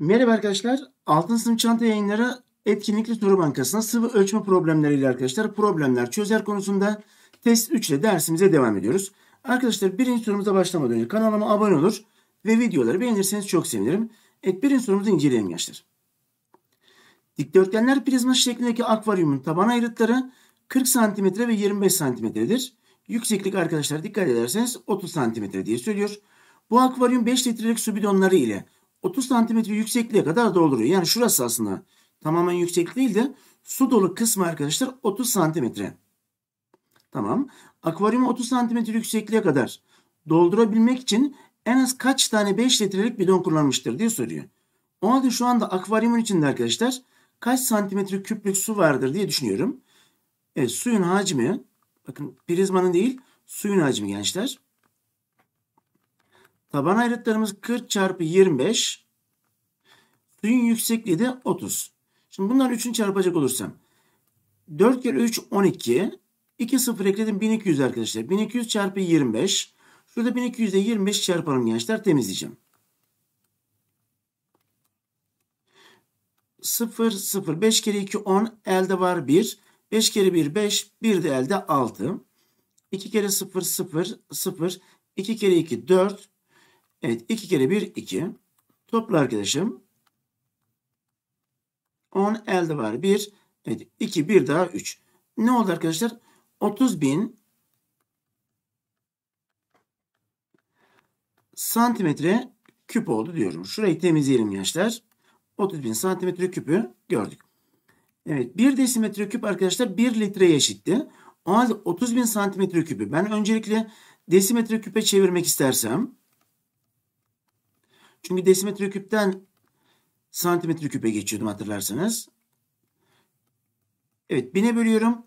Merhaba arkadaşlar. Altın sınıf çanta yayınları etkinlikli soru bankasına sıvı ölçme problemleriyle arkadaşlar problemler çözer konusunda test 3 ile dersimize devam ediyoruz. Arkadaşlar birinci sorumuza başlamadan önce kanalıma abone olur ve videoları beğenirseniz çok sevinirim. Evet birinci sorumuzu inceleyelim gençler. Dikdörtgenler prizma şeklindeki akvaryumun taban ayrıtları 40 cm ve 25 cm'dir. Yükseklik arkadaşlar dikkat ederseniz 30 cm diye söylüyor. Bu akvaryum 5 litrelik su bidonları ile 30 santimetre yüksekliğe kadar dolduruyor. Yani şurası aslında tamamen yüksek değil de su dolu kısmı arkadaşlar 30 santimetre. Tamam. Akvaryumu 30 santimetre yüksekliğe kadar doldurabilmek için en az kaç tane 5 litrelik bidon kullanmıştır diye soruyor. O halde şu anda akvaryumun içinde arkadaşlar kaç santimetre küplük su vardır diye düşünüyorum. Evet suyun hacmi bakın prizmanın değil suyun hacmi gençler. Taban ayrıtlarımız 40 çarpı 25. Suyun yüksekliği de 30. Şimdi bunların 3'ünü çarpacak olursam. 4 kere 3 12. 2 sıfır ekledim 1200 arkadaşlar. 1200 çarpı 25. Şurada 1200 ile 25 çarpalım gençler temizleyeceğim. 0 0 5 kere 2 10 elde var 1. 5 kere 1 5 1 de elde 6. 2 kere 0 0 0 2 kere 2 4 Evet 2 kere 1 2. Topla arkadaşım. 10 elde var 1. Evet 2 1 daha 3. Ne oldu arkadaşlar? 30 bin santimetre küp oldu diyorum. Şurayı temizleyelim gençler. 30 bin santimetre küpü gördük. Evet 1 desimetre küp arkadaşlar 1 litreye eşitti. O halde 30 bin santimetre küpü ben öncelikle desimetre küpe çevirmek istersem çünkü desimetre küpten santimetre küpe geçiyordum hatırlarsanız. Evet bine bölüyorum.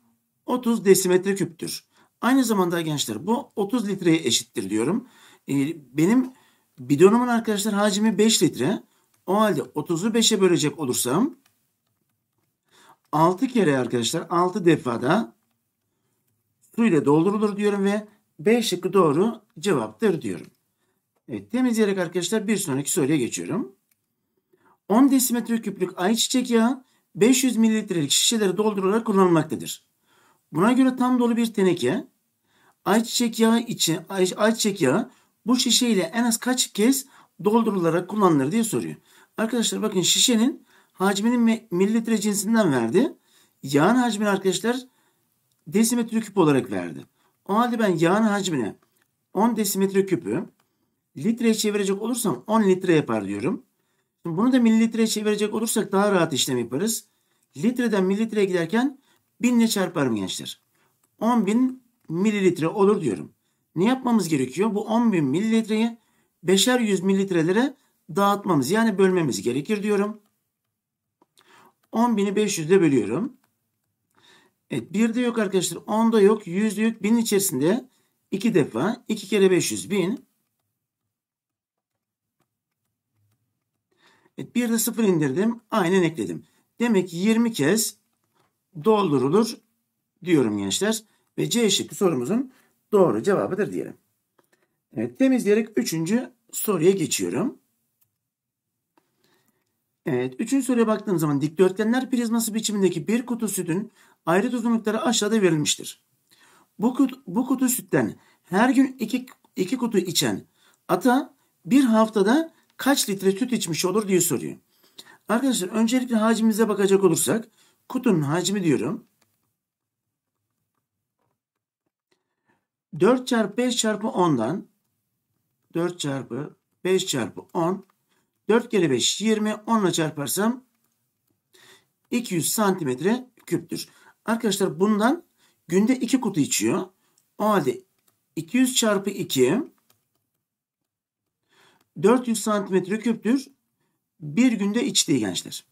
30 desimetre küptür. Aynı zamanda gençler bu 30 litreye eşittir diyorum. Ee, benim bidonumun arkadaşlar hacmi 5 litre. O halde 30'u 5'e bölecek olursam 6 kere arkadaşlar 6 defada su ile doldurulur diyorum ve 5. şıkkı doğru cevaptır diyorum. Evet, temizleyerek arkadaşlar bir sonraki soruya geçiyorum. 10 desimetre küplük ayçiçek yağı 500 mililitrelik şişelere doldurularak kullanılmaktadır. Buna göre tam dolu bir teneke ayçiçek yağı için ay, ayçiçek yağı bu şişe ile en az kaç kez doldurularak kullanılır diye soruyor. Arkadaşlar bakın şişenin hacminin mililitre cinsinden verdi. Yağın hacmini arkadaşlar desimetre küp olarak verdi. O halde ben yağın hacmine 10 desimetre küpü litreye çevirecek olursam 10 litre yapar diyorum. Şimdi bunu da mililitreye çevirecek olursak daha rahat işlem yaparız. Litreden mililitreye giderken 1000 ile çarparım gençler. 10.000 mililitre olur diyorum. Ne yapmamız gerekiyor? Bu 10.000 mililitreyi 5'er 100 mililitrelere dağıtmamız yani bölmemiz gerekir diyorum. 10.000'i 500'de bölüyorum. Evet bir de yok arkadaşlar. 10'da yok, 100'de yok. 1000'in içerisinde 2 defa 2 kere 500 1000. Evet, bir de sıfır indirdim. Aynen ekledim. Demek ki 20 kez doldurulur diyorum gençler. Ve C şıkkı sorumuzun doğru cevabıdır diyelim. Evet, temizleyerek üçüncü soruya geçiyorum. Evet, üçüncü soruya baktığım zaman dikdörtgenler prizması biçimindeki bir kutu sütün ayrı uzunlukları aşağıda verilmiştir. Bu kutu, bu kutu sütten her gün iki, iki kutu içen ata bir haftada kaç litre süt içmiş olur diye soruyor. Arkadaşlar öncelikle hacimimize bakacak olursak kutunun hacmi diyorum. 4 çarpı 5 çarpı 10'dan 4 çarpı 5 çarpı 10 4 kere 5 20 10 ile çarparsam 200 santimetre küptür. Arkadaşlar bundan günde 2 kutu içiyor. O halde 200 çarpı 2 400 santimetre küptür. Bir günde içtiği gençler.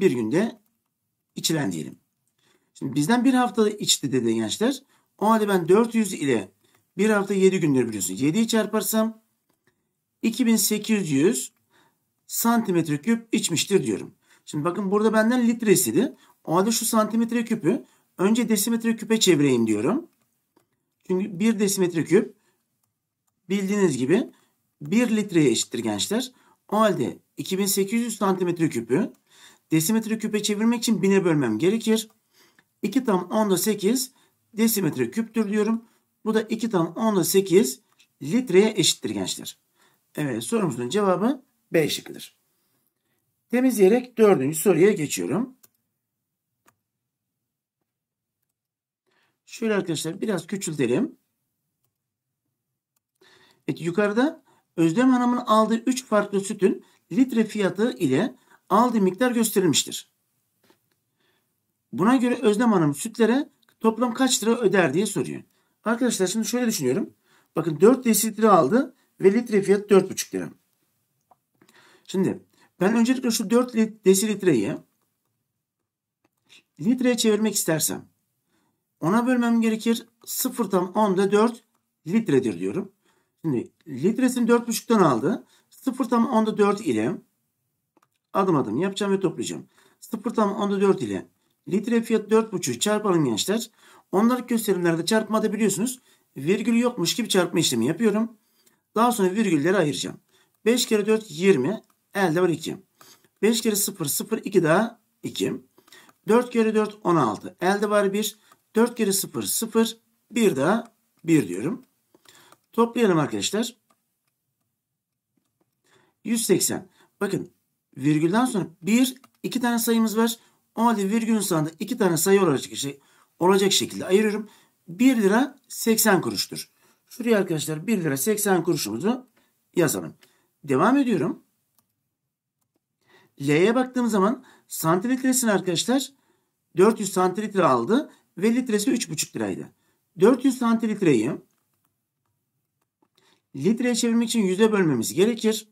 Bir günde içilen diyelim. Şimdi bizden bir haftada içti dedi gençler. O halde ben 400 ile bir hafta 7 gündür biliyorsun. 7'yi çarparsam 2800 santimetre küp içmiştir diyorum. Şimdi bakın burada benden litre istedi. O halde şu santimetre küpü önce desimetre küpe çevireyim diyorum. Çünkü bir desimetre küp bildiğiniz gibi 1 litreye eşittir gençler. O halde 2800 santimetre küpü desimetre küpe çevirmek için 1000'e bölmem gerekir. 2 tam 10'da 8 desimetre küptür diyorum. Bu da 2 tam 10'da 8 litreye eşittir gençler. Evet sorumuzun cevabı B şıkkıdır. Temizleyerek dördüncü soruya geçiyorum. Şöyle arkadaşlar biraz küçültelim. Evet, yukarıda Özlem Hanım'ın aldığı 3 farklı sütün litre fiyatı ile aldığı miktar gösterilmiştir. Buna göre Özlem Hanım sütlere toplam kaç lira öder diye soruyor. Arkadaşlar şimdi şöyle düşünüyorum. Bakın 4 desilitre aldı ve litre fiyat 4,5 lira. Şimdi ben öncelikle şu 4 desilitreyi litreye çevirmek istersem ona bölmem gerekir. 0 tam 10'da 4 litredir diyorum. Şimdi litresini 4.5'ten aldı. 0 tam onda 4 ile adım adım yapacağım ve toplayacağım. 0 tam onda 4 ile litre fiyat 4.5'ü çarpalım gençler. Onlar gösterimlerde çarpmada biliyorsunuz virgül yokmuş gibi çarpma işlemi yapıyorum. Daha sonra virgülleri ayıracağım. 5 kere 4 20 elde var 2. 5 kere 0 0 2 daha 2. 4 kere 4 16 elde var 1. 4 kere 0 0 1 daha 1 diyorum. Toplayalım arkadaşlar. 180. Bakın virgülden sonra 1, 2 tane sayımız var. O halde virgülün sonunda 2 tane sayı olacak, şey, olacak şekilde ayırıyorum. 1 lira 80 kuruştur. Şuraya arkadaşlar 1 lira 80 kuruşumuzu yazalım. Devam ediyorum. L'ye baktığım zaman santilitresini arkadaşlar 400 santilitre aldı ve litresi 3,5 liraydı. 400 santilitreyi litreye çevirmek için yüze bölmemiz gerekir.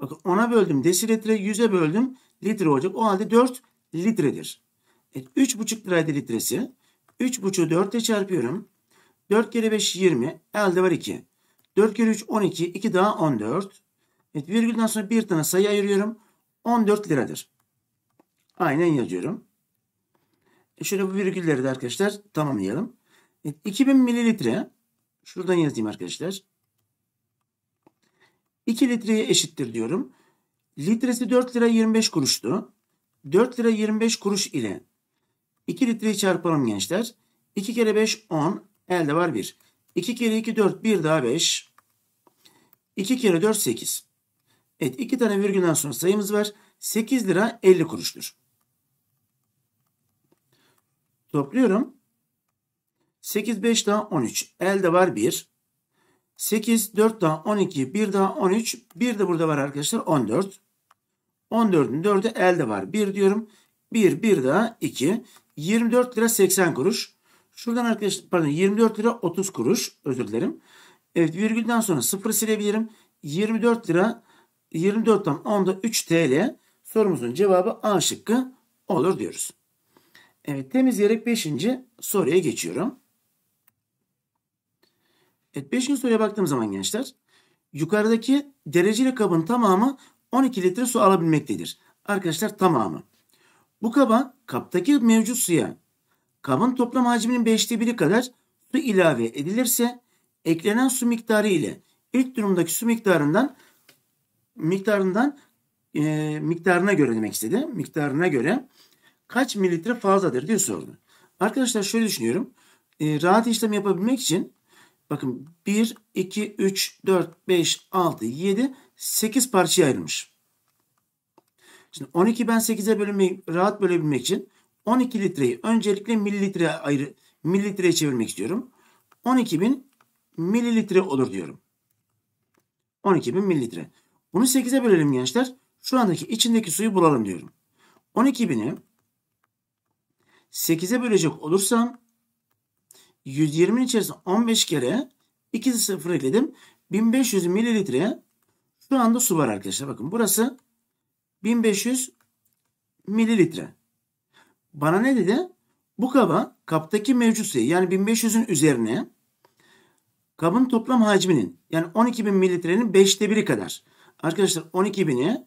Bakın ona böldüm desilitre, 100'e böldüm litre olacak. O halde 4 litredir. Evet, 3,5 liraydı litresi. 3,5'u 4 ile çarpıyorum. 4 kere 5 20. Elde var 2. 4 kere 3 12. 2 daha 14. Evet, virgülden sonra bir tane sayı ayırıyorum. 14 liradır. Aynen yazıyorum. E şöyle bu virgülleri de arkadaşlar tamamlayalım. Evet, 2000 mililitre. Şuradan yazayım arkadaşlar. 2 litreye eşittir diyorum. Litresi 4 lira 25 kuruştu. 4 lira 25 kuruş ile 2 litreyi çarpalım gençler. 2 kere 5 10 elde var 1. 2 kere 2 4 1 daha 5. 2 kere 4 8. Evet 2 tane virgülden sonra sayımız var. 8 lira 50 kuruştur. Topluyorum. 8 5 daha 13. Elde var 1. 8, 4 daha 12, 1 daha 13, 1 de burada var arkadaşlar 14. 14'ün 4'ü elde var. 1 diyorum. 1, 1 daha 2. 24 lira 80 kuruş. Şuradan arkadaşlar pardon 24 lira 30 kuruş özür dilerim. Evet virgülden sonra sıfır silebilirim. 24 lira 24 10'da 3 TL sorumuzun cevabı A şıkkı olur diyoruz. Evet temizleyerek 5. soruya geçiyorum. Evet 5. soruya baktığım zaman gençler yukarıdaki dereceli kabın tamamı 12 litre su alabilmektedir. Arkadaşlar tamamı. Bu kaba kaptaki mevcut suya kabın toplam hacminin 5'te 1'i kadar su ilave edilirse eklenen su miktarı ile ilk durumdaki su miktarından miktarından e, miktarına göre demek istedi. Miktarına göre kaç mililitre fazladır diye sordu. Arkadaşlar şöyle düşünüyorum. E, rahat işlem yapabilmek için Bakın 1, 2, 3, 4, 5, 6, 7, 8 parçaya ayrılmış. Şimdi 12 ben 8'e bölünmeyi rahat bölebilmek için 12 litreyi öncelikle mililitreye ayrı mililitreye çevirmek istiyorum. 12.000 mililitre olur diyorum. 12.000 mililitre. Bunu 8'e bölelim gençler. Şu andaki içindeki suyu bulalım diyorum. 12.000'i 8'e bölecek olursam 120 içerisinde 15 kere ikisi sıfır ekledim. 1500 mililitre şu anda su var arkadaşlar. Bakın burası 1500 mililitre. Bana ne dedi? Bu kaba kaptaki mevcut sayı yani 1500'ün üzerine kabın toplam hacminin yani 12.000 mililitrenin 5'te 1'i kadar. Arkadaşlar 12.000'i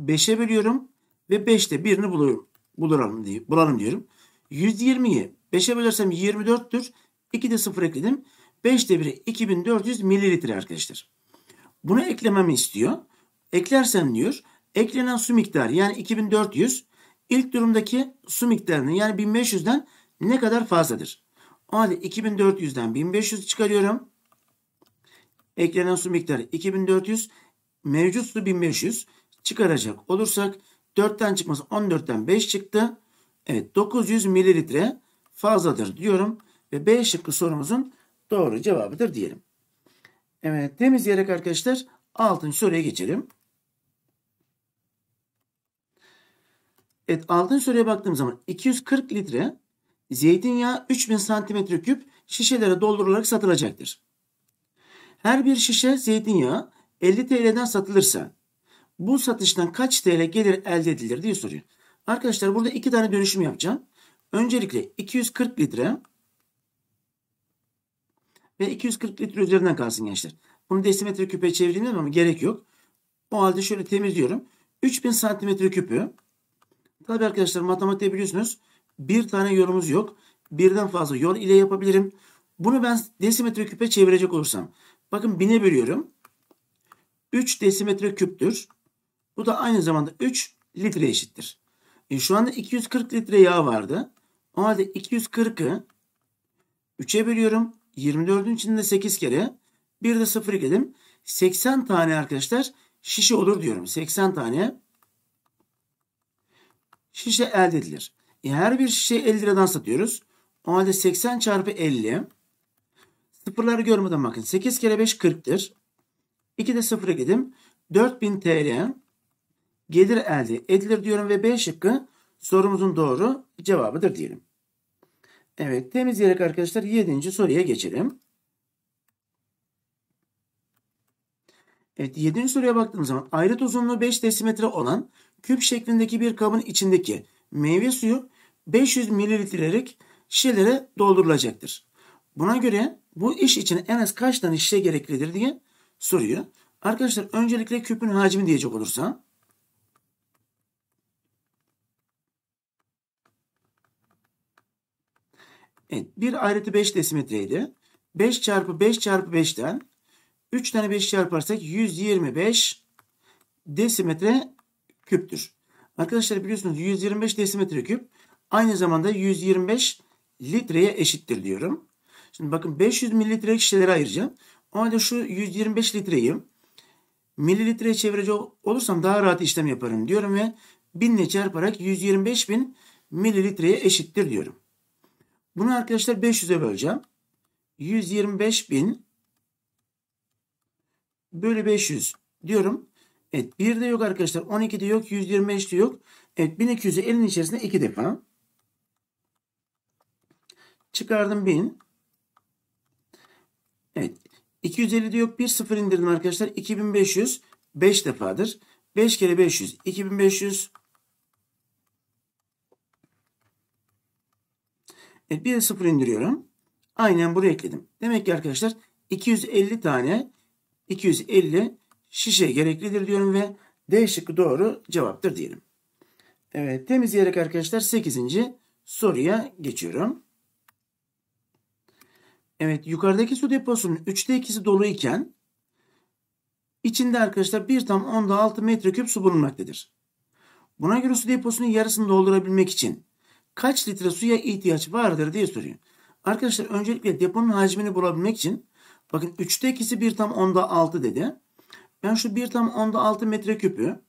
5'e bölüyorum ve 5'te 1'ini buluyorum. Bulalım, diye, bulalım diyorum. 120'yi 5'e bölersem 24'tür. 2 de 0 ekledim. 5 de 1'e 2400 mililitre arkadaşlar. Bunu eklememi istiyor. eklersen diyor. Eklenen su miktarı yani 2400 ilk durumdaki su miktarını yani 1500'den ne kadar fazladır? O halde 2400'den 1500 çıkarıyorum. Eklenen su miktarı 2400. Mevcut su 1500. Çıkaracak olursak 4'ten çıkması 14'ten 5 çıktı. Evet 900 mililitre fazladır diyorum ve B şıkkı sorumuzun doğru cevabıdır diyelim. Evet temizleyerek arkadaşlar 6. soruya geçelim. Evet 6. soruya baktığım zaman 240 litre zeytinyağı 3000 santimetre küp şişelere doldurularak satılacaktır. Her bir şişe zeytinyağı 50 TL'den satılırsa bu satıştan kaç TL gelir elde edilir diye soruyor. Arkadaşlar burada iki tane dönüşüm yapacağım. Öncelikle 240 litre ve 240 litre üzerinden kalsın gençler. Bunu desimetre küpe çevireyim ama gerek yok. O halde şöyle temizliyorum. 3000 santimetre küpü. Tabi arkadaşlar matematikte biliyorsunuz bir tane yolumuz yok. Birden fazla yol ile yapabilirim. Bunu ben desimetre küpe çevirecek olursam. Bakın 1000'e bölüyorum. 3 desimetre küptür. Bu da aynı zamanda 3 litre eşittir. E, şu anda 240 litre yağ vardı. O halde 240'ı 3'e bölüyorum. 24'ün içinde 8 kere. Bir de 0 ekledim. 80 tane arkadaşlar şişe olur diyorum. 80 tane şişe elde edilir. E, her bir şişe 50 liradan satıyoruz. O halde 80 çarpı 50 sıfırları görmeden bakın. 8 kere 5 40'tır. 2 de 0 ekledim. 4000 TL gelir elde edilir diyorum ve B şıkkı sorumuzun doğru cevabıdır diyelim. Evet temizleyerek arkadaşlar 7. soruya geçelim. Evet 7. soruya baktığımız zaman ayrıt uzunluğu 5 desimetre olan küp şeklindeki bir kabın içindeki meyve suyu 500 mililitrelik şişelere doldurulacaktır. Buna göre bu iş için en az kaç tane şişe gereklidir diye soruyor. Arkadaşlar öncelikle küpün hacmi diyecek olursa Evet, bir ayrıtı 5 desimetreydi. 5 çarpı 5 çarpı 5'ten 3 tane 5 çarparsak 125 desimetre küptür. Arkadaşlar biliyorsunuz 125 desimetre küp aynı zamanda 125 litreye eşittir diyorum. Şimdi bakın 500 mililitre şişelere ayıracağım. O halde şu 125 litreyi mililitreye çevirecek olursam daha rahat işlem yaparım diyorum ve 1000 ile çarparak 125 bin mililitreye eşittir diyorum. Bunu arkadaşlar 500'e böleceğim. 125 bin bölü 500 diyorum. Evet 1 de yok arkadaşlar. 12 de yok. 125 de yok. Evet 1200'ü elin içerisinde 2 defa. Çıkardım 1000. Evet 250 de yok. 1 sıfır indirdim arkadaşlar. 2500 5 defadır. 5 kere 500 2500 E, 1'e 0 indiriyorum. Aynen buraya ekledim. Demek ki arkadaşlar 250 tane 250 şişe gereklidir diyorum ve D şıkkı doğru cevaptır diyelim. Evet temizleyerek arkadaşlar 8. soruya geçiyorum. Evet yukarıdaki su deposunun 3'te 2'si dolu iken içinde arkadaşlar 1 tam 10'da 6 metreküp su bulunmaktadır. Buna göre su deposunun yarısını doldurabilmek için kaç litre suya ihtiyaç vardır diye soruyor. Arkadaşlar öncelikle deponun hacmini bulabilmek için bakın 3'te ikisi 1 tam 10'da 6 dedi. Ben şu 1 tam 10'da 6 metreküpü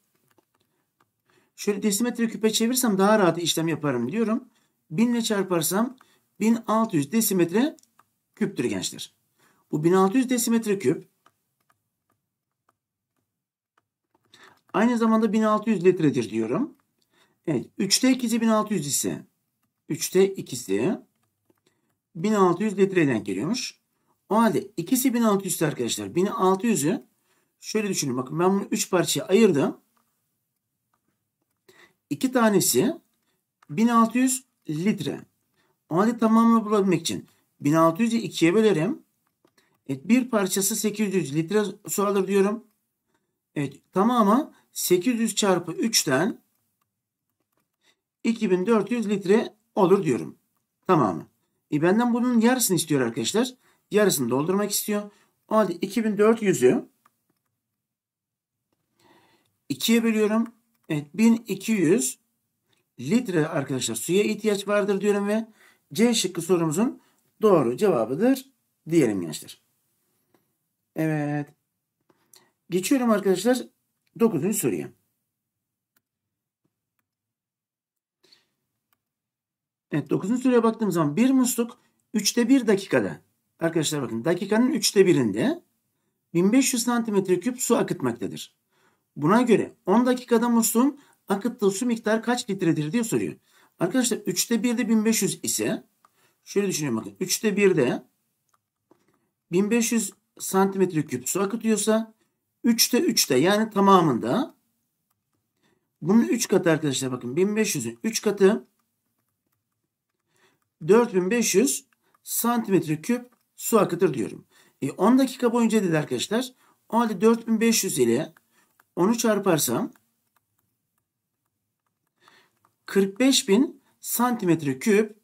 şöyle desimetre küpe çevirsem daha rahat işlem yaparım diyorum. 1000 ile çarparsam 1600 desimetre küptür gençler. Bu 1600 desimetre küp aynı zamanda 1600 litredir diyorum. Evet 3'te 2'si 1600 ise 3'te 2'si 1600 litreden geliyormuş. O halde ikisi 1600 arkadaşlar 1600'ü şöyle düşünün. Bakın ben bunu 3 parçaya ayırdım. 2 tanesi 1600 litre. O halde tamamını bulabilmek için 1600'ü 2'ye bölerim. Evet, bir parçası 800 litre su alır diyorum. Evet tamamı 800 çarpı 3'ten 2400 litre Olur diyorum. Tamamı. E benden bunun yarısını istiyor arkadaşlar. Yarısını doldurmak istiyor. O halde 2400'ü 2'ye bölüyorum. Evet 1200 litre arkadaşlar suya ihtiyaç vardır diyorum ve C şıkkı sorumuzun doğru cevabıdır diyelim gençler. Evet. Geçiyorum arkadaşlar 9. soruya. Evet 9. soruya baktığım zaman bir musluk 3'te 1 dakikada. Arkadaşlar bakın dakikanın 3'te 1'inde 1500 santimetre küp su akıtmaktadır. Buna göre 10 dakikada musluğun akıttığı su miktarı kaç litredir diye soruyor. Arkadaşlar 3'te 1'de 1500 ise şöyle düşünüyorum bakın 3'te 1'de 1500 santimetre küp su akıtıyorsa 3'te 3'te yani tamamında bunun 3 katı arkadaşlar bakın 1500'ün 3 katı 4500 santimetre küp su akıtır diyorum. E, 10 dakika boyunca dedi arkadaşlar. O halde 4500 ile onu çarparsam 45000 santimetre küp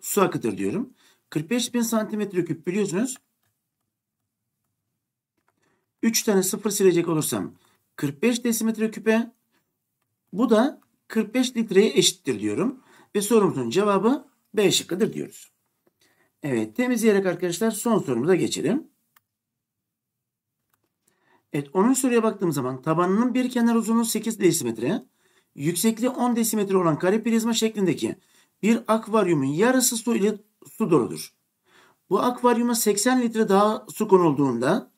su akıtır diyorum. 45000 santimetre küp biliyorsunuz. 3 tane sıfır silecek olursam 45 desimetre küpe bu da 45 litreye eşittir diyorum. Ve sorumuzun cevabı B şıkkıdır diyoruz. Evet temizleyerek arkadaşlar son sorumuza geçelim. Evet 10. soruya baktığım zaman tabanının bir kenar uzunluğu 8 desimetre, yüksekliği 10 desimetre olan kare prizma şeklindeki bir akvaryumun yarısı su ile su doludur. Bu akvaryuma 80 litre daha su konulduğunda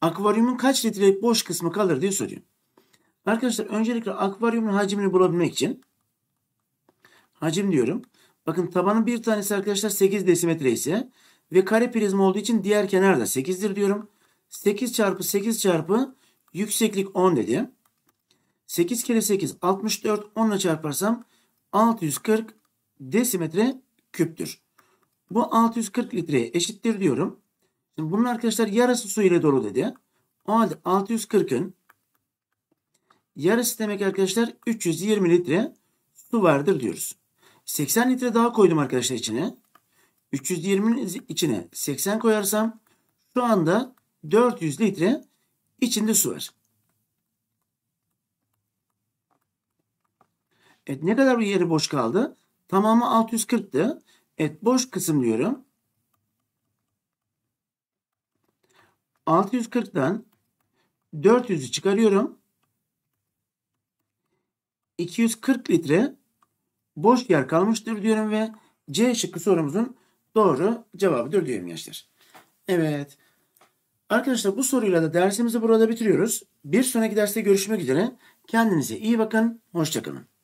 akvaryumun kaç litrelik boş kısmı kalır diye soruyor. Arkadaşlar öncelikle akvaryumun hacmini bulabilmek için hacim diyorum. Bakın tabanın bir tanesi arkadaşlar 8 desimetre ise ve kare prizma olduğu için diğer kenar da 8'dir diyorum. 8 çarpı 8 çarpı yükseklik 10 dedi. 8 kere 8 64 10 ile çarparsam 640 desimetre küptür. Bu 640 litreye eşittir diyorum. Şimdi bunun arkadaşlar yarısı su ile dolu dedi. O halde 640'ın yarısı demek arkadaşlar 320 litre su vardır diyoruz. 80 litre daha koydum arkadaşlar içine. 320'nin içine 80 koyarsam şu anda 400 litre içinde su var. Evet ne kadar bir yeri boş kaldı? Tamamı 640'tı. Evet boş kısım diyorum. 640'dan 400'ü çıkarıyorum. 240 litre boş yer kalmıştır diyorum ve C şıkkı sorumuzun doğru cevabıdır diyorum gençler. Evet. Arkadaşlar bu soruyla da dersimizi burada bitiriyoruz. Bir sonraki derste görüşmek üzere. Kendinize iyi bakın. Hoşçakalın.